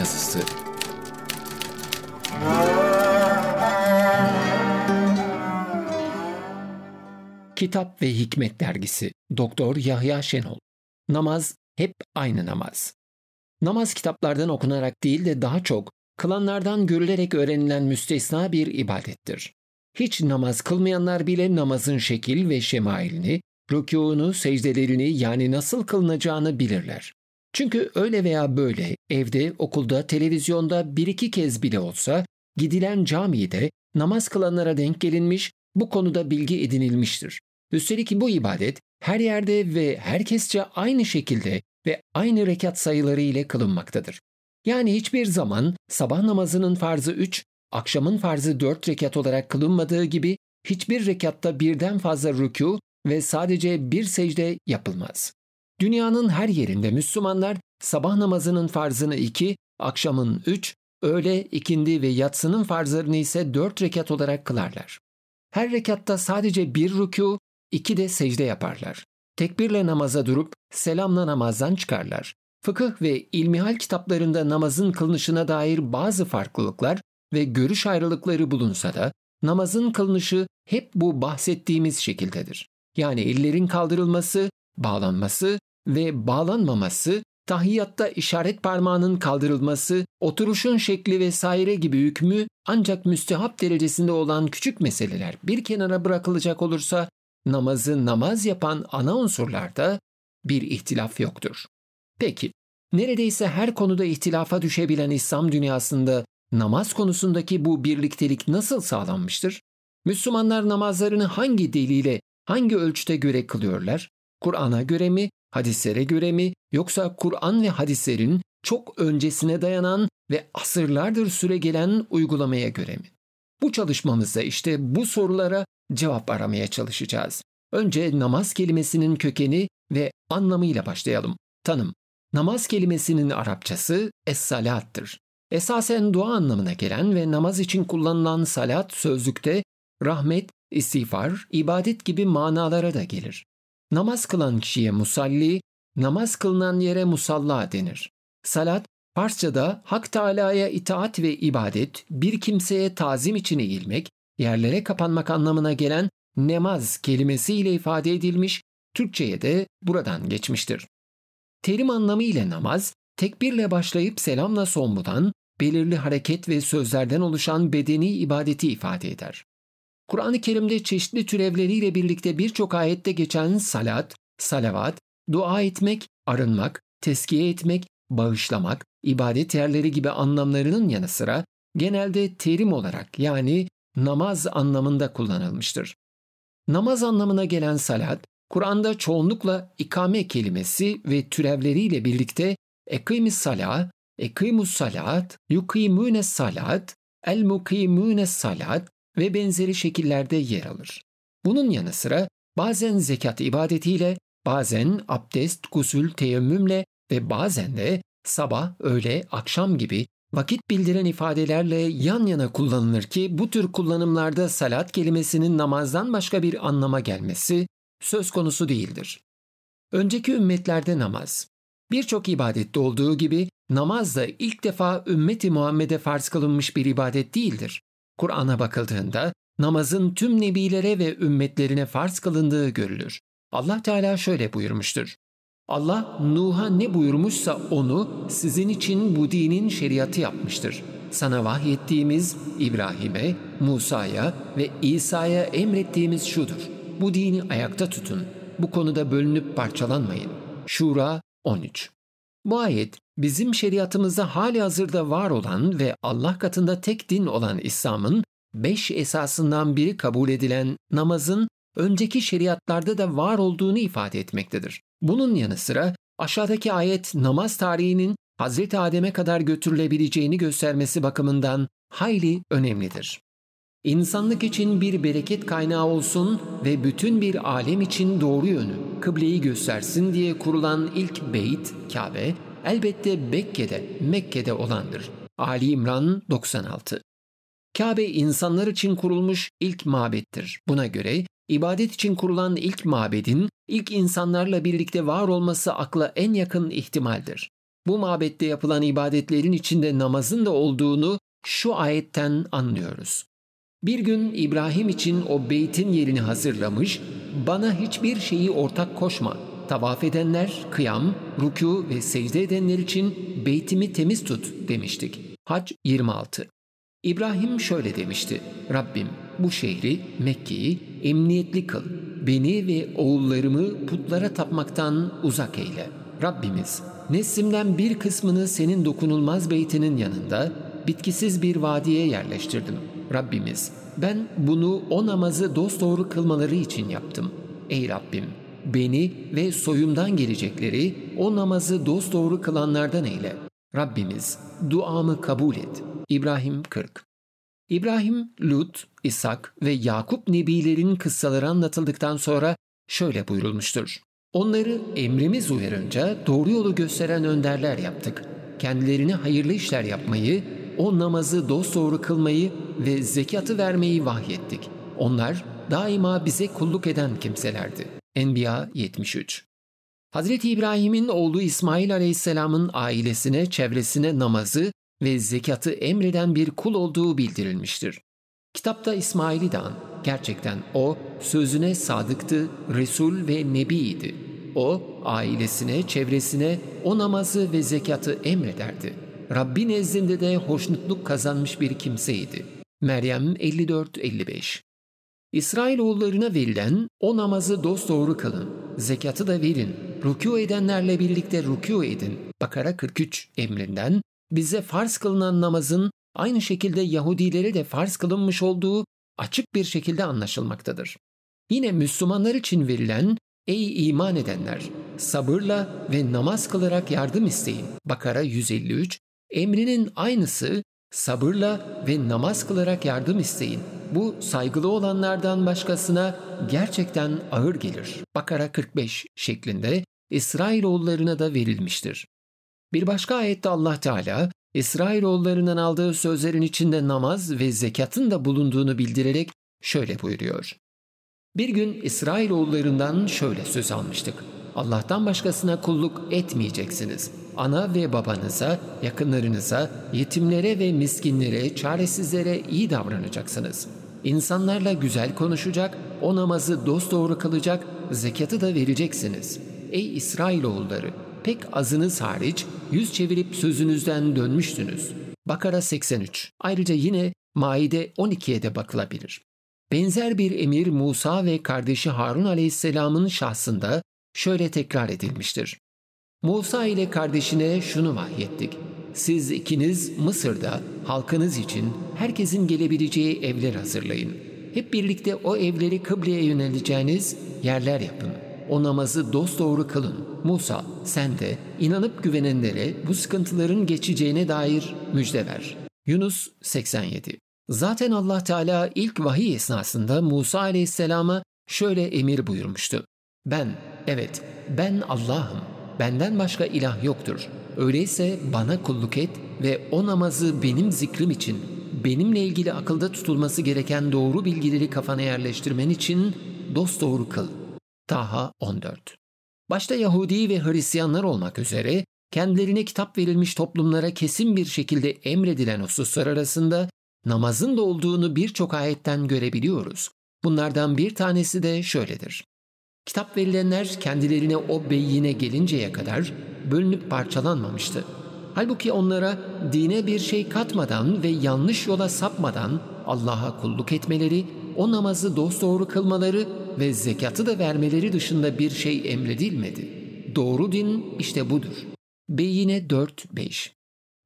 yazısı. Kitap ve Hikmet Dergisi Doktor Yahya Şenol Namaz hep aynı namaz. Namaz kitaplardan okunarak değil de daha çok kılanlardan görülerek öğrenilen müstesna bir ibadettir. Hiç namaz kılmayanlar bile namazın şekil ve şemailini, rükûunu, secdelerini yani nasıl kılınacağını bilirler. Çünkü öyle veya böyle evde, okulda, televizyonda bir iki kez bile olsa gidilen camide namaz kılanlara denk gelinmiş, bu konuda bilgi edinilmiştir. Üstelik bu ibadet her yerde ve herkesçe aynı şekilde ve aynı rekat sayıları ile kılınmaktadır. Yani hiçbir zaman sabah namazının farzı 3, akşamın farzı 4 rekat olarak kılınmadığı gibi hiçbir rekatta birden fazla rükû ve sadece bir secde yapılmaz. Dünyanın her yerinde Müslümanlar sabah namazının farzını iki, akşamın üç, öğle, ikindi ve yatsının farzlarını ise dört rekat olarak kılarlar. Her rekatta sadece bir rükû, iki de secde yaparlar. Tekbirle namaza durup selamla namazdan çıkarlar. Fıkıh ve ilmihal kitaplarında namazın kılınışına dair bazı farklılıklar ve görüş ayrılıkları bulunsa da namazın kılınışı hep bu bahsettiğimiz şekildedir. Yani ellerin kaldırılması, bağlanması ve bağlanmaması, tahiyyatta işaret parmağının kaldırılması, oturuşun şekli vesaire gibi hükmü ancak müstehap derecesinde olan küçük meseleler bir kenara bırakılacak olursa namazı namaz yapan ana unsurlarda bir ihtilaf yoktur. Peki, neredeyse her konuda ihtilafa düşebilen İslam dünyasında namaz konusundaki bu birliktelik nasıl sağlanmıştır? Müslümanlar namazlarını hangi deliyle, hangi ölçüde göre kılıyorlar? Kur'an'a göre mi hadislere göre mi yoksa Kur'an ve hadislerin çok öncesine dayanan ve asırlardır süre gelen uygulamaya göre mi? Bu çalışmamızda işte bu sorulara cevap aramaya çalışacağız. Önce namaz kelimesinin kökeni ve anlamıyla başlayalım. Tanım. Namaz kelimesinin Arapçası es-salattır. Esasen dua anlamına gelen ve namaz için kullanılan salat sözlükte rahmet, istiğfar, ibadet gibi manalara da gelir. Namaz kılan kişiye musalli, namaz kılınan yere musalla denir. Salat, Farsça'da Hak Teala'ya itaat ve ibadet, bir kimseye tazim için eğilmek, yerlere kapanmak anlamına gelen nemaz kelimesiyle ifade edilmiş, Türkçe'ye de buradan geçmiştir. Terim anlamı ile namaz, tekbirle başlayıp selamla son bulan, belirli hareket ve sözlerden oluşan bedeni ibadeti ifade eder. Kur'an-ı Kerim'de çeşitli türevleriyle birlikte birçok ayette geçen salat, salavat, dua etmek, arınmak, teskiye etmek, bağışlamak, ibadet yerleri gibi anlamlarının yanı sıra genelde terim olarak yani namaz anlamında kullanılmıştır. Namaz anlamına gelen salat, Kur'an'da çoğunlukla ikame kelimesi ve türevleriyle birlikte ekimi sala, ekimus salat, yukimune salat, el mukimune salat, ve benzeri şekillerde yer alır. Bunun yanı sıra bazen zekat ibadetiyle, bazen abdest, gusül, teyemmümle ve bazen de sabah, öğle, akşam gibi vakit bildiren ifadelerle yan yana kullanılır ki bu tür kullanımlarda salat kelimesinin namazdan başka bir anlama gelmesi söz konusu değildir. Önceki ümmetlerde namaz, birçok ibadette olduğu gibi namaz da ilk defa ümmeti Muhammed'e farz kılınmış bir ibadet değildir. Kur'an'a bakıldığında namazın tüm nebilere ve ümmetlerine farz kılındığı görülür. Allah Teala şöyle buyurmuştur. Allah Nuh'a ne buyurmuşsa onu sizin için bu dinin şeriatı yapmıştır. Sana vahyettiğimiz İbrahim'e, Musa'ya ve İsa'ya emrettiğimiz şudur. Bu dini ayakta tutun. Bu konuda bölünüp parçalanmayın. Şura 13 Bu ayet bizim şeriatımızda hali hazırda var olan ve Allah katında tek din olan İslam'ın beş esasından biri kabul edilen namazın önceki şeriatlarda da var olduğunu ifade etmektedir. Bunun yanı sıra aşağıdaki ayet namaz tarihinin Hazreti Adem'e kadar götürülebileceğini göstermesi bakımından hayli önemlidir. İnsanlık için bir bereket kaynağı olsun ve bütün bir alem için doğru yönü, kıbleyi göstersin diye kurulan ilk beyt, Kabe, elbette Mekke'de, Mekke'de olandır. Ali İmran 96 Kabe insanlar için kurulmuş ilk mabettir. Buna göre ibadet için kurulan ilk mabedin ilk insanlarla birlikte var olması akla en yakın ihtimaldir. Bu mabette yapılan ibadetlerin içinde namazın da olduğunu şu ayetten anlıyoruz. Bir gün İbrahim için o beytin yerini hazırlamış, bana hiçbir şeyi ortak koşma.'' tavaf edenler kıyam, rükû ve secde edenler için beytimi temiz tut demiştik. Hac 26 İbrahim şöyle demişti. Rabbim bu şehri, Mekke'yi emniyetli kıl. Beni ve oğullarımı putlara tapmaktan uzak eyle. Rabbimiz, neslimden bir kısmını senin dokunulmaz beytinin yanında bitkisiz bir vadiye yerleştirdim. Rabbimiz, ben bunu o namazı dosdoğru kılmaları için yaptım. Ey Rabbim, beni ve soyumdan gelecekleri o namazı dosdoğru kılanlardan eyle. Rabbimiz duamı kabul et. İbrahim 40 İbrahim, Lut, İshak ve Yakup nebilerin kıssaları anlatıldıktan sonra şöyle buyurulmuştur. Onları emrimiz uyarınca doğru yolu gösteren önderler yaptık. Kendilerine hayırlı işler yapmayı, o namazı dosdoğru kılmayı ve zekatı vermeyi vahyettik. Onlar daima bize kulluk eden kimselerdi.'' Enbiya 73 Hazreti İbrahim'in oğlu İsmail Aleyhisselam'ın ailesine, çevresine namazı ve zekatı emreden bir kul olduğu bildirilmiştir. Kitapta İsmail'i de an. Gerçekten o sözüne sadıktı, Resul ve Nebi'ydi. O ailesine, çevresine o namazı ve zekatı emrederdi. Rabbin nezdinde de hoşnutluk kazanmış bir kimseydi. Meryem 54-55 İsrailoğullarına verilen o namazı dosdoğru kılın, zekatı da verin, rükû edenlerle birlikte rükû edin. Bakara 43 emrinden bize farz kılınan namazın aynı şekilde Yahudilere de farz kılınmış olduğu açık bir şekilde anlaşılmaktadır. Yine Müslümanlar için verilen ey iman edenler sabırla ve namaz kılarak yardım isteyin. Bakara 153 emrinin aynısı Sabırla ve namaz kılarak yardım isteyin. Bu saygılı olanlardan başkasına gerçekten ağır gelir. Bakara 45 şeklinde İsrailoğullarına da verilmiştir. Bir başka ayette Allah Teala İsrailoğullarından aldığı sözlerin içinde namaz ve zekatın da bulunduğunu bildirerek şöyle buyuruyor. Bir gün İsrailoğullarından şöyle söz almıştık. Allah'tan başkasına kulluk etmeyeceksiniz. Ana ve babanıza, yakınlarınıza, yetimlere ve miskinlere, çaresizlere iyi davranacaksınız. İnsanlarla güzel konuşacak, o namazı dosdoğru kılacak, zekatı da vereceksiniz. Ey İsrailoğulları! Pek azınız hariç yüz çevirip sözünüzden dönmüştünüz. Bakara 83 Ayrıca yine Maide 12'ye de bakılabilir. Benzer bir emir Musa ve kardeşi Harun aleyhisselamın şahsında şöyle tekrar edilmiştir. Musa ile kardeşine şunu vahyettik. Siz ikiniz Mısır'da halkınız için herkesin gelebileceği evler hazırlayın. Hep birlikte o evleri kıbleye yöneleceğiniz yerler yapın. O namazı dosdoğru kılın. Musa sen de inanıp güvenenlere bu sıkıntıların geçeceğine dair müjde ver. Yunus 87 Zaten Allah Teala ilk vahiy esnasında Musa aleyhisselama şöyle emir buyurmuştu. Ben Evet, ben Allah'ım. Benden başka ilah yoktur. Öyleyse bana kulluk et ve o namazı benim zikrim için, benimle ilgili akılda tutulması gereken doğru bilgileri kafana yerleştirmen için dost dosdoğru kıl. Taha 14 Başta Yahudi ve Hristiyanlar olmak üzere kendilerine kitap verilmiş toplumlara kesin bir şekilde emredilen hususlar arasında namazın da olduğunu birçok ayetten görebiliyoruz. Bunlardan bir tanesi de şöyledir. Kitap verilenler kendilerine o beyine gelinceye kadar bölünüp parçalanmamıştı. Halbuki onlara dine bir şey katmadan ve yanlış yola sapmadan Allah'a kulluk etmeleri, o namazı dosdoğru kılmaları ve zekatı da vermeleri dışında bir şey emredilmedi. Doğru din işte budur. Beyine 4-5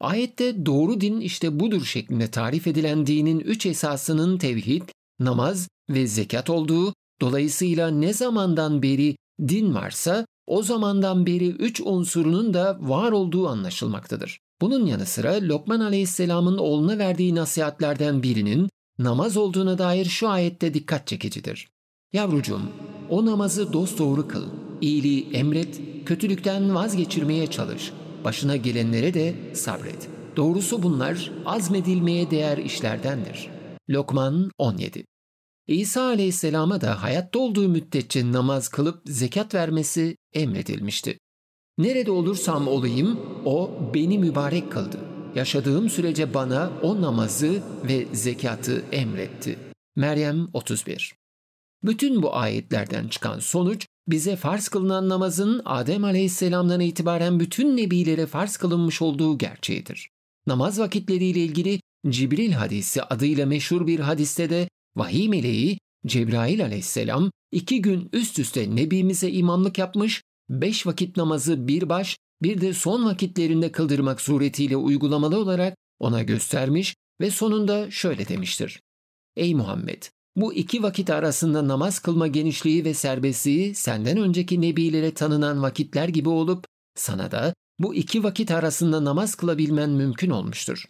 Ayette doğru din işte budur şeklinde tarif edilen dinin üç esasının tevhid, namaz ve zekat olduğu Dolayısıyla ne zamandan beri din varsa o zamandan beri üç unsurunun da var olduğu anlaşılmaktadır. Bunun yanı sıra Lokman Aleyhisselam'ın oğluna verdiği nasihatlerden birinin namaz olduğuna dair şu ayette dikkat çekicidir. Yavrucuğum, o namazı dosdoğru kıl, iyiliği emret, kötülükten vazgeçirmeye çalış, başına gelenlere de sabret. Doğrusu bunlar azmedilmeye değer işlerdendir. Lokman 17 İsa aleyhisselama da hayatta olduğu müddetçe namaz kılıp zekat vermesi emredilmişti. Nerede olursam olayım o beni mübarek kıldı. Yaşadığım sürece bana o namazı ve zekatı emretti. Meryem 31 Bütün bu ayetlerden çıkan sonuç bize farz kılınan namazın Adem aleyhisselamdan itibaren bütün nebilere farz kılınmış olduğu gerçeğidir. Namaz vakitleriyle ilgili Cibril hadisi adıyla meşhur bir hadiste de Vahiy meleği Cebrail aleyhisselam iki gün üst üste Nebimize imamlık yapmış, beş vakit namazı bir baş, bir de son vakitlerinde kıldırmak suretiyle uygulamalı olarak ona göstermiş ve sonunda şöyle demiştir. Ey Muhammed! Bu iki vakit arasında namaz kılma genişliği ve serbestliği senden önceki nebilere tanınan vakitler gibi olup sana da bu iki vakit arasında namaz kılabilmen mümkün olmuştur.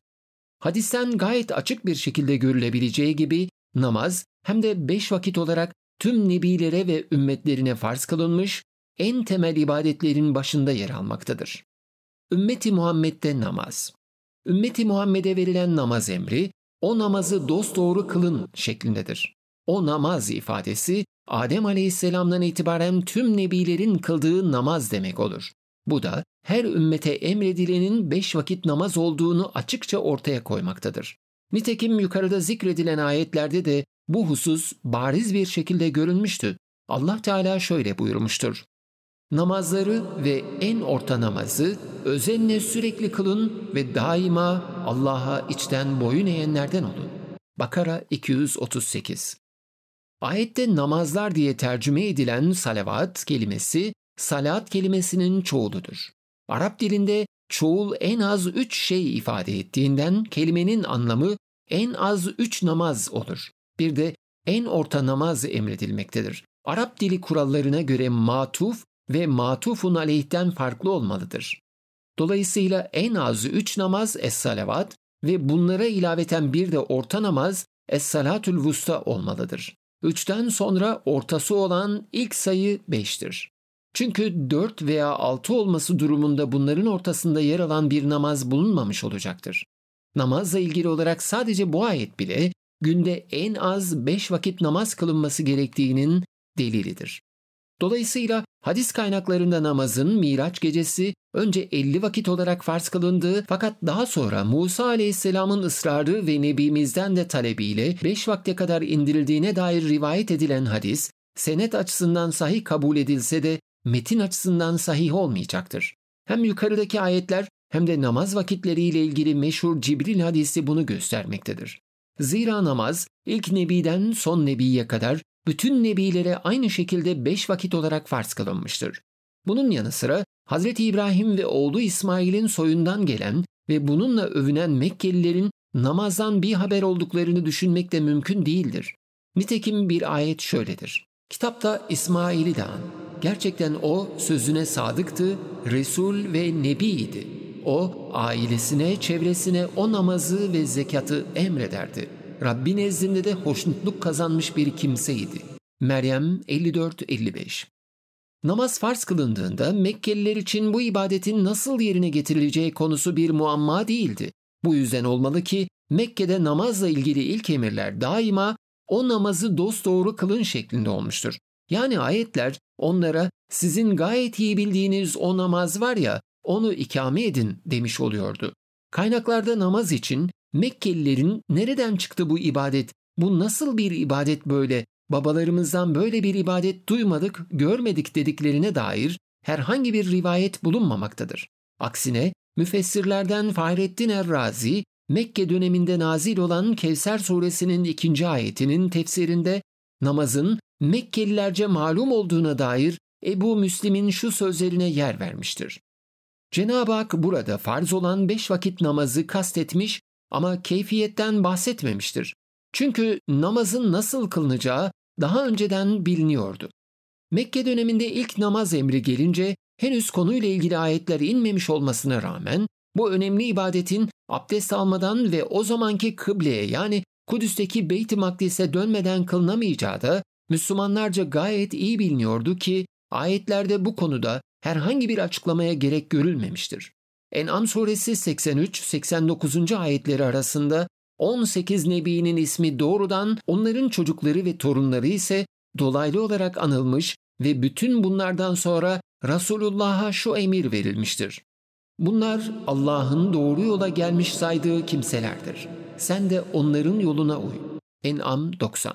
Hadisten gayet açık bir şekilde görülebileceği gibi namaz hem de beş vakit olarak tüm nebilere ve ümmetlerine farz kılınmış en temel ibadetlerin başında yer almaktadır. Ümmeti Muhammed'de namaz. Ümmeti Muhammed'e verilen namaz emri, o namazı dosdoğru kılın şeklindedir. O namaz ifadesi, Adem aleyhisselamdan itibaren tüm nebilerin kıldığı namaz demek olur. Bu da her ümmete emredilenin beş vakit namaz olduğunu açıkça ortaya koymaktadır. Nitekim yukarıda zikredilen ayetlerde de bu husus bariz bir şekilde görünmüştü. Allah Teala şöyle buyurmuştur. Namazları ve en orta namazı özenle sürekli kılın ve daima Allah'a içten boyun eğenlerden olun. Bakara 238 Ayette namazlar diye tercüme edilen salavat kelimesi, salat kelimesinin çoğuludur. Arap dilinde çoğul en az üç şey ifade ettiğinden kelimenin anlamı en az üç namaz olur. Bir de en orta namaz emredilmektedir. Arap dili kurallarına göre matuf ve matufun aleyhten farklı olmalıdır. Dolayısıyla en az üç namaz es-salavat ve bunlara ilaveten bir de orta namaz es-salatül vusta olmalıdır. Üçten sonra ortası olan ilk sayı beştir. Çünkü dört veya altı olması durumunda bunların ortasında yer alan bir namaz bulunmamış olacaktır namazla ilgili olarak sadece bu ayet bile günde en az beş vakit namaz kılınması gerektiğinin delilidir. Dolayısıyla hadis kaynaklarında namazın Miraç gecesi önce 50 vakit olarak farz kılındığı fakat daha sonra Musa aleyhisselamın ısrarı ve Nebimizden de talebiyle 5 vakte kadar indirildiğine dair rivayet edilen hadis, senet açısından sahih kabul edilse de metin açısından sahih olmayacaktır. Hem yukarıdaki ayetler hem de namaz vakitleriyle ilgili meşhur Cibril hadisi bunu göstermektedir. Zira namaz ilk nebiden son nebiye kadar bütün nebilere aynı şekilde beş vakit olarak farz kılınmıştır. Bunun yanı sıra Hz. İbrahim ve oğlu İsmail'in soyundan gelen ve bununla övünen Mekkelilerin namazdan bir haber olduklarını düşünmek de mümkün değildir. Nitekim bir ayet şöyledir. Kitapta İsmail'i de an. Gerçekten o sözüne sadıktı, Resul ve Nebi'ydi. O ailesine, çevresine o namazı ve zekatı emrederdi. Rabbi nezdinde de hoşnutluk kazanmış bir kimseydi. Meryem 54-55 Namaz farz kılındığında Mekkeliler için bu ibadetin nasıl yerine getirileceği konusu bir muamma değildi. Bu yüzden olmalı ki Mekke'de namazla ilgili ilk emirler daima o namazı dosdoğru kılın şeklinde olmuştur. Yani ayetler onlara sizin gayet iyi bildiğiniz o namaz var ya onu ikame edin demiş oluyordu. Kaynaklarda namaz için Mekkelilerin nereden çıktı bu ibadet? Bu nasıl bir ibadet böyle? Babalarımızdan böyle bir ibadet duymadık, görmedik dediklerine dair herhangi bir rivayet bulunmamaktadır. Aksine müfessirlerden Fahrettin Errazi, Mekke döneminde nazil olan Kevser suresinin ikinci ayetinin tefsirinde namazın Mekkelilerce malum olduğuna dair Ebu Müslim'in şu sözlerine yer vermiştir. Cenab-ı Hak burada farz olan beş vakit namazı kastetmiş ama keyfiyetten bahsetmemiştir. Çünkü namazın nasıl kılınacağı daha önceden biliniyordu. Mekke döneminde ilk namaz emri gelince henüz konuyla ilgili ayetler inmemiş olmasına rağmen bu önemli ibadetin abdest almadan ve o zamanki kıbleye yani Kudüs'teki Beyt-i Makdis'e dönmeden kılınamayacağı da Müslümanlarca gayet iyi biliniyordu ki ayetlerde bu konuda herhangi bir açıklamaya gerek görülmemiştir. En'am suresi 83-89. ayetleri arasında 18 nebinin ismi doğrudan onların çocukları ve torunları ise dolaylı olarak anılmış ve bütün bunlardan sonra Resulullah'a şu emir verilmiştir. Bunlar Allah'ın doğru yola gelmiş saydığı kimselerdir. Sen de onların yoluna uy. En'am 90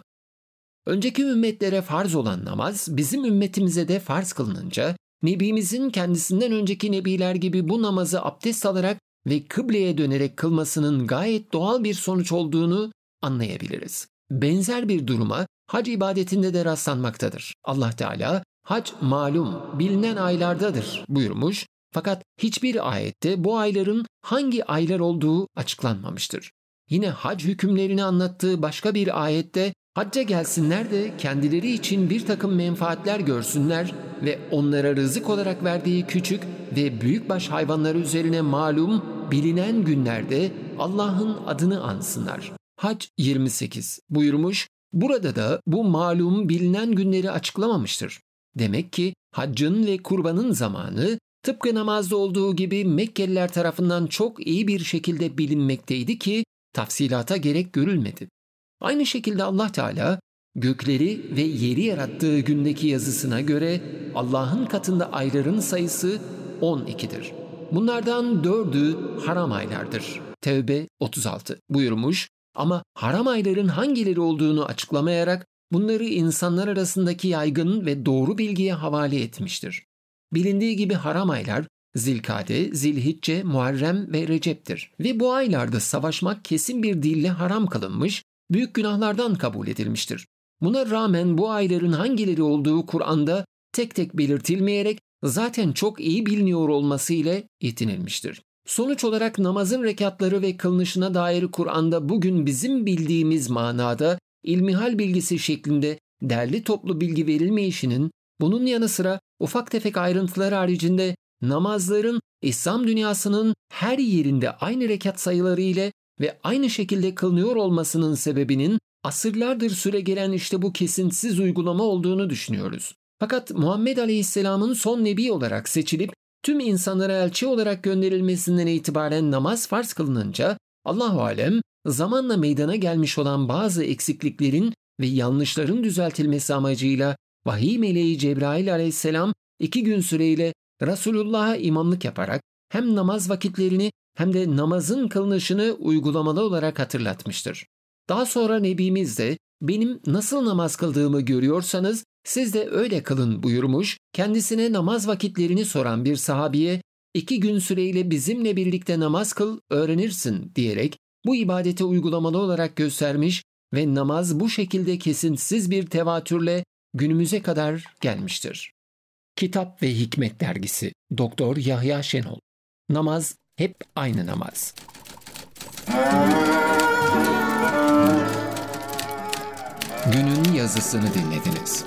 Önceki ümmetlere farz olan namaz bizim ümmetimize de farz kılınınca Nebimizin kendisinden önceki nebiler gibi bu namazı abdest alarak ve kıbleye dönerek kılmasının gayet doğal bir sonuç olduğunu anlayabiliriz. Benzer bir duruma hac ibadetinde de rastlanmaktadır. Allah Teala hac malum bilinen aylardadır buyurmuş fakat hiçbir ayette bu ayların hangi aylar olduğu açıklanmamıştır. Yine hac hükümlerini anlattığı başka bir ayette Hacca gelsinler de kendileri için bir takım menfaatler görsünler ve onlara rızık olarak verdiği küçük ve büyükbaş hayvanları üzerine malum bilinen günlerde Allah'ın adını ansınlar. Hac 28 buyurmuş, burada da bu malum bilinen günleri açıklamamıştır. Demek ki haccın ve kurbanın zamanı tıpkı namazda olduğu gibi Mekkeliler tarafından çok iyi bir şekilde bilinmekteydi ki tafsilata gerek görülmedi. Aynı şekilde Allah Teala gökleri ve yeri yarattığı gündeki yazısına göre Allah'ın katında ayların sayısı 12'dir. Bunlardan dördü haram aylardır. Tevbe 36 buyurmuş ama haram ayların hangileri olduğunu açıklamayarak bunları insanlar arasındaki yaygın ve doğru bilgiye havale etmiştir. Bilindiği gibi haram aylar Zilkade, Zilhicce, Muharrem ve Recep'tir. Ve bu aylarda savaşmak kesin bir dille haram kılınmış büyük günahlardan kabul edilmiştir. Buna rağmen bu ayların hangileri olduğu Kur'an'da tek tek belirtilmeyerek zaten çok iyi biliniyor olması ile yetinilmiştir. Sonuç olarak namazın rekatları ve kılınışına dair Kur'an'da bugün bizim bildiğimiz manada ilmihal bilgisi şeklinde derli toplu bilgi verilmeyişinin bunun yanı sıra ufak tefek ayrıntılar haricinde namazların İslam dünyasının her yerinde aynı rekat sayıları ile ve aynı şekilde kılınıyor olmasının sebebinin asırlardır süre gelen işte bu kesintisiz uygulama olduğunu düşünüyoruz. Fakat Muhammed Aleyhisselam'ın son nebi olarak seçilip tüm insanlara elçi olarak gönderilmesinden itibaren namaz farz kılınınca Allahu alem zamanla meydana gelmiş olan bazı eksikliklerin ve yanlışların düzeltilmesi amacıyla vahiy meleği Cebrail aleyhisselam iki gün süreyle Resulullah'a imamlık yaparak hem namaz vakitlerini hem de namazın kılınışını uygulamalı olarak hatırlatmıştır. Daha sonra Nebimiz de benim nasıl namaz kıldığımı görüyorsanız siz de öyle kılın buyurmuş, kendisine namaz vakitlerini soran bir sahabiye iki gün süreyle bizimle birlikte namaz kıl öğrenirsin diyerek bu ibadeti uygulamalı olarak göstermiş ve namaz bu şekilde kesintisiz bir tevatürle günümüze kadar gelmiştir. Kitap ve Hikmet Dergisi Doktor Yahya Şenol Namaz hep aynı namaz. Günün yazısını dinlediniz.